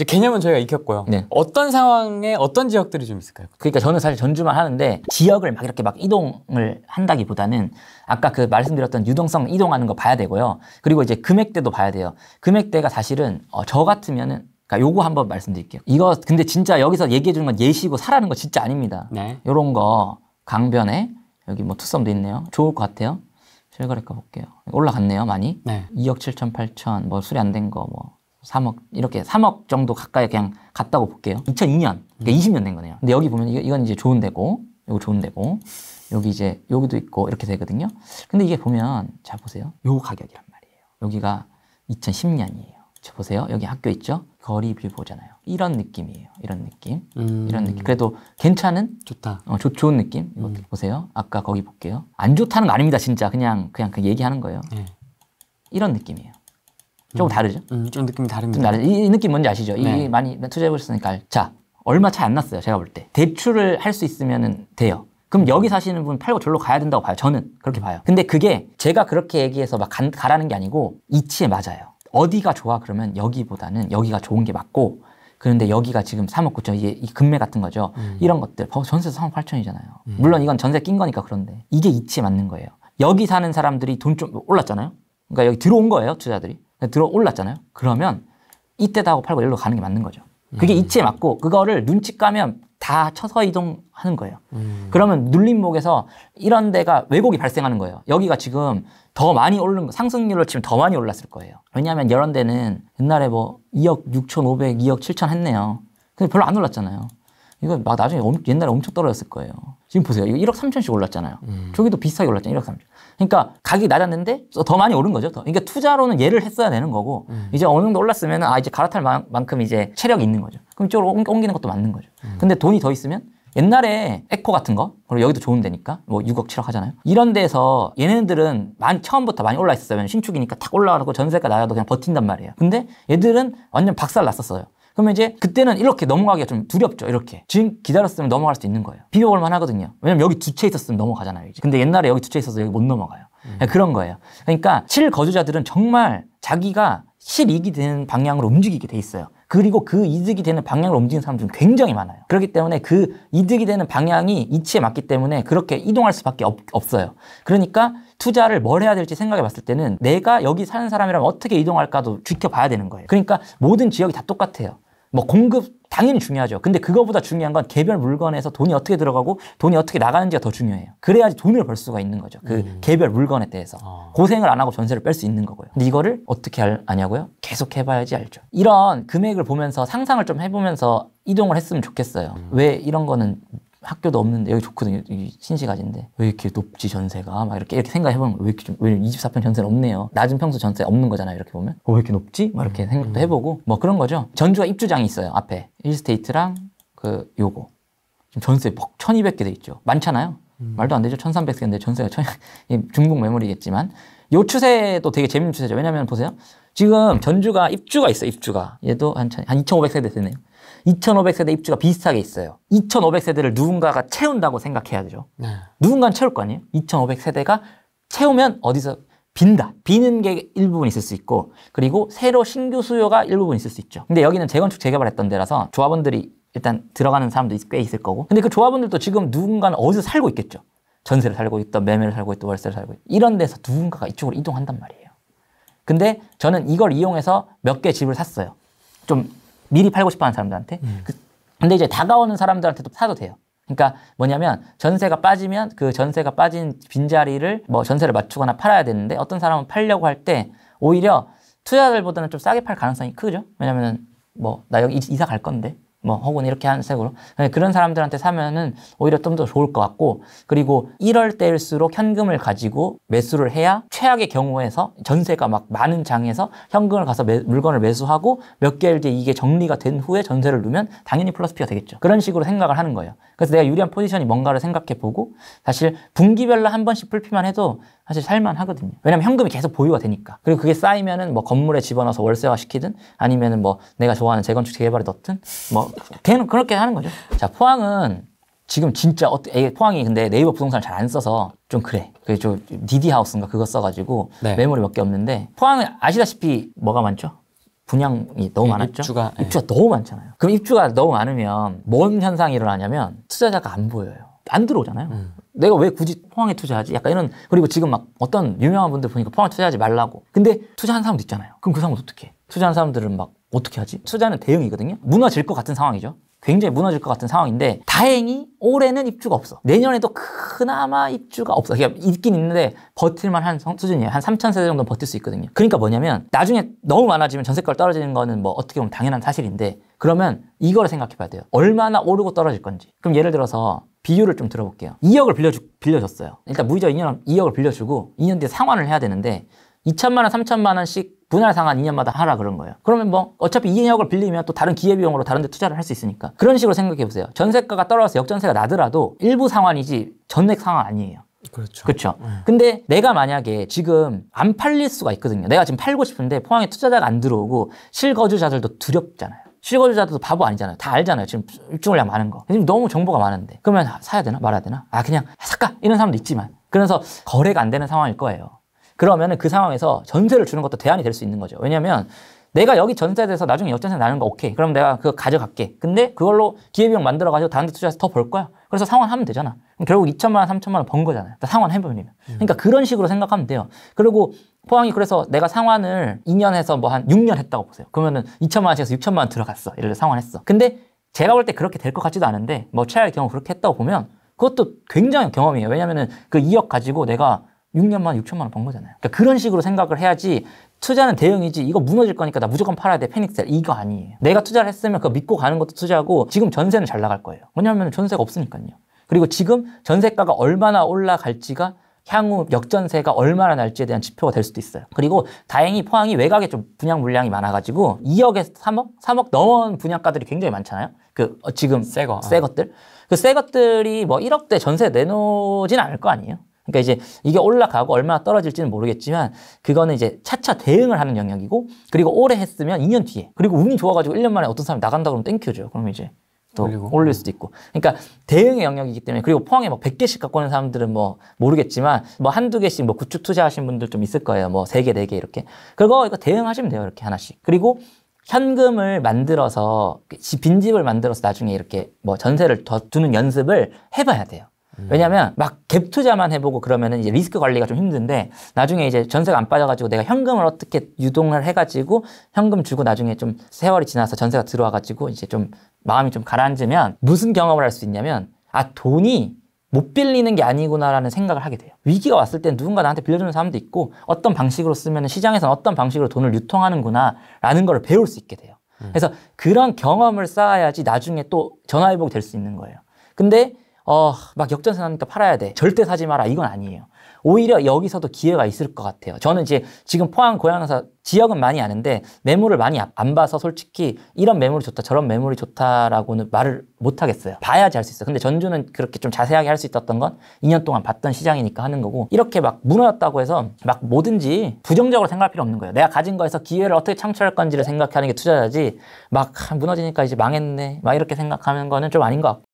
이제 개념은 저희가 익혔고요. 네. 어떤 상황에 어떤 지역들이 좀 있을까요? 그러니까 저는 사실 전주만 하는데 지역을 막 이렇게 막 이동을 한다기보다는 아까 그 말씀드렸던 유동성 이동하는 거 봐야 되고요. 그리고 이제 금액대도 봐야 돼요. 금액대가 사실은 어, 저 같으면은 그러니까 요거 한번 말씀드릴게요. 이거 근데 진짜 여기서 얘기해 주는 건 예시고 사라는 거 진짜 아닙니다. 네. 요런 거 강변에 여기 뭐 투썸도 있네요. 좋을 것 같아요. 실거래가 볼게요. 올라갔네요, 많이. 네. 2억 7천 8천 뭐 수리 안된거뭐 3억 이렇게 3억 정도 가까이 그냥 갔다고 볼게요. 2002년 그러니까 20년 된 거네요. 근데 여기 보면 이, 건 이제 좋은 데고 이거 좋은 데고 여기 이제 여기도 있고 이렇게 되거든요. 근데 이게 보면 자 보세요. 요 가격이란 말이에요. 여기가 2010년이에요. 자 보세요. 여기 학교 있죠? 거리 빌보잖아요. 이런 느낌이에요. 이런 느낌. 음... 이런 느낌. 음. 그래도 괜찮은? 좋다. 어, 조, 좋은 느낌. 음... 보세요. 아까 거기 볼게요. 안 좋다는 거 아닙니다. 진짜 그냥 그냥 그 얘기하는 거예요. 네. 이런 느낌이에요. 조금 음. 다르죠? 음, 좀 느낌이 다릅니다. 좀 다르죠? 이, 이 느낌 뭔지 아시죠? 네. 이 많이 투자해보셨으니까. 자, 얼마 차이안 났어요. 제가 볼 때. 대출을 할 수 있으면 돼요. 그럼 여기 사시는 분 팔고 절로 가야 된다고 봐요. 저는 그렇게 봐요. 근데 그게 제가 그렇게 얘기해서 막 간, 가라는 게 아니고 이치에 맞아요. 어디가 좋아 그러면 여기보다는 여기가 좋은 게 맞고 그런데 여기가 지금 3억 9천 이게 이 금매 같은 거죠. 음. 이런 것들 어, 전세 3억 8천이잖아요. 음. 물론 이건 전세 낀 거니까 그런데 이게 이치에 맞는 거예요. 여기 사는 사람들이 돈 좀 올랐잖아요. 그러니까 여기 들어온 거예요 투자들이. 들어 올랐잖아요. 그러면 이때다 하고 팔고 일로 가는 게 맞는 거죠. 그게 음. 이치에 맞고 그거를 눈치 까면 다 쳐서 이동하는 거예요. 음. 그러면 눌림목에서 이런 데가 왜곡이 발생하는 거예요. 여기가 지금 더 많이 오른 상승률로 지금 더 많이 올랐을 거예요. 왜냐하면 이런 데는 옛날에 뭐 2억 6천5백 2억 7천 했네요. 근데 별로 안 올랐잖아요. 이거 막 나중에 옛날에 엄청 떨어졌을 거예요. 지금 보세요. 이거 1억 3천씩 올랐잖아요. 음. 저기도 비슷하게 올랐잖아요. 1억 3천. 그러니까 가격이 낮았는데 더 많이 오른 거죠. 더. 그러니까 투자로는 예를 했어야 되는 거고 음. 이제 어느 정도 올랐으면 아 이제 갈아탈 만, 큼 이제 체력이 있는 거죠. 그럼 이쪽으로 옮, 기는 것도 맞는 거죠. 음. 근데 돈이 더 있으면 옛날에 에코 같은 거 그리고 여기도 좋은 데니까 뭐 6억 7억 하잖아요. 이런 데서 얘네들은 많 처음부터 많이 올라 있었어요. 신축이니까 탁 올라가고 전세가 나가도 그냥 버틴단 말이에요. 근데 얘들은 완전 박살 났었어요. 그러면 이제 그때는 이렇게 넘어가기가 좀 두렵죠. 이렇게. 지금 기다렸으면 넘어갈 수 있는 거예요. 비벼볼 만 하거든요. 왜냐면 여기 두 채 있었으면 넘어가잖아요. 이제. 근데 옛날에 여기 두 채 있어서 여기 못 넘어가요. 음. 네, 그런 거예요. 그러니까 실거주자들은 정말 자기가 실익이 되는 방향으로 움직이게 돼 있어요. 그리고 그 이득이 되는 방향을 움직이는 사람들은 굉장히 많아요. 그렇기 때문에 그 이득이 되는 방향이 이치에 맞기 때문에 그렇게 이동할 수밖에 없, 없어요. 그러니까 투자를 뭘 해야 될지 생각해 봤을 때는 내가 여기 사는 사람이라면 어떻게 이동할까도 지켜봐야 되는 거예요. 그러니까 모든 지역이 다 똑같아요. 뭐 공급 당연히 중요하죠. 근데 그거보다 중요한 건 개별 물건에서 돈이 어떻게 들어가고 돈이 어떻게 나가는지가 더 중요해요. 그래야지 돈을 벌 수가 있는 거죠. 그 음. 개별 물건에 대해서 아. 고생을 안 하고 전세를 뺄 수 있는 거고요. 근데 이거를 어떻게 아냐고요? 계속 해봐야지 알죠. 이런 금액을 보면서 상상을 좀 해보면서 이동을 했으면 좋겠어요. 음. 왜 이런 거는 학교도 없는데 여기 좋거든요. 이 신시가지인데 왜 이렇게 높지 전세가 막 이렇게 이렇게 생각해보면 왜 이렇게 좀왜 24평 전세는 없네요. 낮은 평수 전세 없는 거잖아요. 이렇게 보면 어, 왜 이렇게 높지? 막 이렇게 생각도 음. 해보고 뭐 그런 거죠. 전주가 입주장이 있어요. 앞에 일스테이트랑 그 요거 지금 전세 1,200개 돼 있죠. 많잖아요. 음. 말도 안 되죠. 1,300개인데 전세가 천 중국 매물이겠지만 요 추세도 되게 재밌는 추세죠. 왜냐면 보세요. 지금 전주가 입주가 있어. 요 입주가 얘도 한한 2,500세대 되네요. 2,500세대 입주가 비슷하게 있어요. 2,500세대를 누군가가 채운다고 생각해야 되죠. 네. 누군가는 채울 거 아니에요? 2,500세대가 채우면 어디서 빈다. 비는 게 일부분 있을 수 있고 그리고 새로 신규 수요가 일부분 있을 수 있죠. 근데 여기는 재건축 재개발했던 데라서 조합원들이 일단 들어가는 사람도 꽤 있을 거고 근데 그 조합원들도 지금 누군가는 어디서 살고 있겠죠. 전세를 살고 있던 매매를 살고 있던 월세를 살고 있던 이런 데서 누군가가 이쪽으로 이동한단 말이에요. 근데 저는 이걸 이용해서 몇 개 집을 샀어요. 좀 미리 팔고 싶어 하는 사람들한테. 음. 그, 근데 이제 다가오는 사람들한테도 사도 돼요. 그러니까 뭐냐면 전세가 빠지면 그 전세가 빠진 빈자리를 뭐 전세를 맞추거나 팔아야 되는데 어떤 사람은 팔려고 할 때 오히려 투자들보다는 좀 싸게 팔 가능성이 크죠. 왜냐면은 뭐나 여기 이사 갈 건데 뭐 혹은 이렇게 한 색으로 네, 그런 사람들한테 사면은 오히려 좀 더 좋을 것 같고 그리고 이럴 때일수록 현금을 가지고 매수를 해야 최악의 경우에서 전세가 막 많은 장에서 현금을 가서 매, 물건을 매수하고 몇 개월 뒤에 이게 정리가 된 후에 전세를 누면 당연히 플러스 피가 되겠죠 그런 식으로 생각을 하는 거예요 그래서 내가 유리한 포지션이 뭔가를 생각해 보고 사실 분기별로 한 번씩 풀피만 해도 사실 살만 하거든요. 왜냐면 현금이 계속 보유가 되니까. 그리고 그게 쌓이면은 뭐 건물에 집어넣어서 월세화 시키든 아니면은 뭐 내가 좋아하는 재건축 재개발에 넣든 뭐 걔는 그렇게 하는 거죠. 자, 포항은 지금 진짜 어떻게 포항이 근데 네이버 부동산을 잘 안 써서 좀 그래. 그래서 니디 하우스인가 그거 써가지고 네. 메모리 몇 개 없는데 포항은 아시다시피 뭐가 많죠? 분양이 너무 예, 많았죠. 입주가, 네. 입주가 너무 많잖아요. 그럼 입주가 너무 많으면 뭔 현상이 일어나냐면 투자자가 안 보여요. 안 들어오잖아요. 음. 내가 왜 굳이 포항에 투자하지? 약간 이런 그리고 지금 막 어떤 유명한 분들 보니까 포항에 투자하지 말라고. 근데 투자한 사람도 있잖아요. 그럼 그 사람은 어떻게? 투자한 사람들은 막 어떻게 하지? 투자는 대응이거든요. 무너질 것 같은 상황이죠. 굉장히 무너질 것 같은 상황인데 다행히 올해는 입주가 없어. 내년에도 그나마 입주가 없어. 그러니까 있긴 있는데 버틸만 한 수준이에요. 한 3천 세대 정도 버틸 수 있거든요. 그러니까 뭐냐면 나중에 너무 많아지면 전세가 떨어지는 거는 뭐 어떻게 보면 당연한 사실인데 그러면 이걸 생각해 봐야 돼요. 얼마나 오르고 떨어질 건지. 그럼 예를 들어서 비율을 좀 들어볼게요. 2억을 빌려주, 빌려줬어요. 일단 그러니까 무이자 2년, 2억을 빌려주고 2년 뒤에 상환을 해야 되는데 2천만 원, 3천만 원씩 분할 상환 2년마다 하라 그런 거예요. 그러면 뭐 어차피 2억을 빌리면 또 다른 기회비용으로 다른 데 투자를 할 수 있으니까 그런 식으로 생각해 보세요. 전세가가 떨어져서 역전세가 나더라도 일부 상환이지 전액 상환 아니에요. 그렇죠. 그렇죠. 네. 근데 내가 만약에 지금 안 팔릴 수가 있거든요. 내가 지금 팔고 싶은데 포항에 투자자가 안 들어오고 실거주자들도 두렵잖아요. 실거주자들도 바보 아니잖아요. 다 알잖아요. 지금 입주물량 많은 거. 지금 너무 정보가 많은데. 그러면 아, 사야 되나 말아야 되나? 아 그냥 살까 아, 이런 사람도 있지만. 그래서 거래가 안 되는 상황일 거예요. 그러면 그 상황에서 전세를 주는 것도 대안이 될 수 있는 거죠. 왜냐하면 내가 여기 전세 에대해서 나중에 역전세 나는 거 오케이. 그럼 내가 그거 가져갈게. 근데 그걸로 기회비용 만들어가지고 다른 데 투자해서 더 벌 거야. 그래서 상환하면 되잖아. 결국 2천만 원, 3천만 원 번 거잖아요. 그러니까 상환해버리면. 음. 그러니까 그런 식으로 생각하면 돼요. 그리고 포항이 그래서 내가 상환을 2년에서 뭐 한 6년 했다고 보세요. 그러면은 2천만 원씩해서 6천만 원 들어갔어. 예를 들어 상환했어. 근데 제가 볼 때 그렇게 될 것 같지도 않은데 뭐 최악의 경우 그렇게 했다고 보면 그것도 굉장한 경험이에요. 왜냐면은 그 2억 가지고 내가 6년 만에 6천만 원 번 거잖아요. 그러니까 그런 식으로 생각을 해야지 투자는 대응이지 이거 무너질 거니까 나 무조건 팔아야 돼 패닉셀 이거 아니에요. 내가 투자를 했으면 그거 믿고 가는 것도 투자하고 지금 전세는 잘 나갈 거예요. 왜냐하면 전세가 없으니까요. 그리고 지금 전세가가 얼마나 올라갈지가 향후 역전세가 얼마나 날지에 대한 지표가 될 수도 있어요. 그리고 다행히 포항이 외곽에 좀 분양 물량이 많아가지고 2억에서 3억, 3억 넘은 분양가들이 굉장히 많잖아요. 그 어, 지금 새 거, 새 것들 그 새 것들이 뭐 1억대 전세 내놓진 않을 거 아니에요. 그러니까 이제 이게 올라가고 얼마나 떨어질지는 모르겠지만 그거는 이제 차차 대응을 하는 영역이고 그리고 오래 했으면 2년 뒤에 그리고 운이 좋아가지고 1년 만에 어떤 사람이 나간다 그러면 땡큐죠. 그러면 이제 또 올리고. 올릴 수도 있고. 그러니까 대응의 영역이기 때문에 그리고 포항에 뭐 100개씩 갖고 오는 사람들은 뭐 모르겠지만 뭐 한두 개씩 뭐 구축 투자하신 분들 좀 있을 거예요. 뭐3 개, 4개 이렇게. 그거 이거 대응하시면 돼요. 이렇게 하나씩. 그리고 현금을 만들어서 빈집을 만들어서 나중에 이렇게 뭐 전세를 더 두는 연습을 해 봐야 돼요. 음. 왜냐하면 막 갭 투자만 해보고 그러면은 이제 리스크 관리가 좀 힘든데 나중에 이제 전세가 안 빠져가지고 내가 현금을 어떻게 유동을 해가지고 현금 주고 나중에 좀 세월이 지나서 전세가 들어와가지고 이제 좀 마음이 좀 가라앉으면 무슨 경험을 할 수 있냐면 아 돈이 못 빌리는 게 아니구나라는 생각을 하게 돼요. 위기가 왔을 때 누군가 나한테 빌려주는 사람도 있고 어떤 방식으로 쓰면 시장에서는 어떤 방식으로 돈을 유통하는구나라는 걸 배울 수 있게 돼요. 음. 그래서 그런 경험을 쌓아야지 나중에 또 전화위복이 될수 있는 거예요. 근데 어, 막 역전세나니까 팔아야 돼. 절대 사지 마라. 이건 아니에요. 오히려 여기서도 기회가 있을 것 같아요. 저는 이제 지금 포항 고양서 지역은 많이 아는데 매물을 많이 안 봐서 솔직히 이런 매물이 좋다 저런 매물이 좋다라고는 말을 못 하겠어요. 봐야지 할 수 있어요. 근데 전주는 그렇게 좀 자세하게 할 수 있었던 건 2년 동안 봤던 시장이니까 하는 거고 이렇게 막 무너졌다고 해서 막 뭐든지 부정적으로 생각할 필요 없는 거예요. 내가 가진 거에서 기회를 어떻게 창출할 건지를 생각하는 게 투자자지 막 아, 무너지니까 이제 망했네 막 이렇게 생각하는 거는 좀 아닌 것 같고